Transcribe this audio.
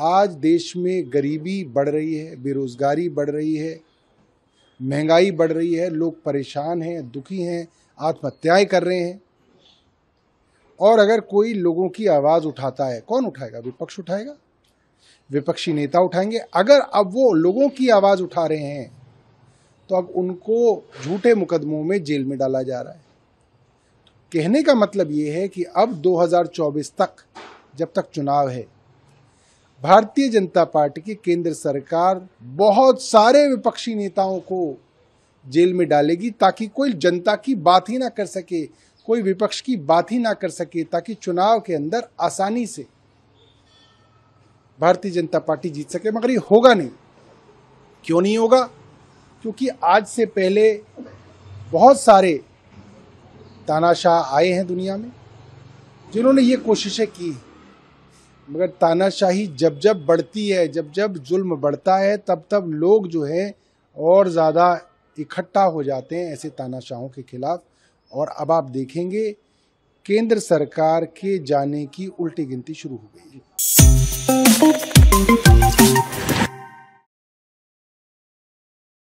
आज देश में गरीबी बढ़ रही है बेरोज़गारी बढ़ रही है महंगाई बढ़ रही है लोग परेशान हैं दुखी हैं आत्महत्याएं कर रहे हैं और अगर कोई लोगों की आवाज़ उठाता है कौन उठाएगा विपक्ष उठाएगा विपक्षी नेता उठाएंगे अगर अब वो लोगों की आवाज़ उठा रहे हैं तो अब उनको झूठे मुकदमों में जेल में डाला जा रहा है कहने का मतलब ये है कि अब 2024 तक जब तक चुनाव है भारतीय जनता पार्टी की केंद्र सरकार बहुत सारे विपक्षी नेताओं को जेल में डालेगी ताकि कोई जनता की बात ही ना कर सके कोई विपक्ष की बात ही ना कर सके ताकि चुनाव के अंदर आसानी से भारतीय जनता पार्टी जीत सके मगर ये होगा नहीं क्यों नहीं होगा क्योंकि आज से पहले बहुत सारे तानाशाह आए हैं दुनिया में जिन्होंने ये कोशिशें की मगर तानाशाही जब जब बढ़ती है जब जब जुल्म बढ़ता है तब तब लोग जो है और ज़्यादा इकट्ठा हो जाते हैं ऐसे तानाशाहों के खिलाफ और अब आप देखेंगे केंद्र सरकार के जाने की उल्टी गिनती शुरू हो गई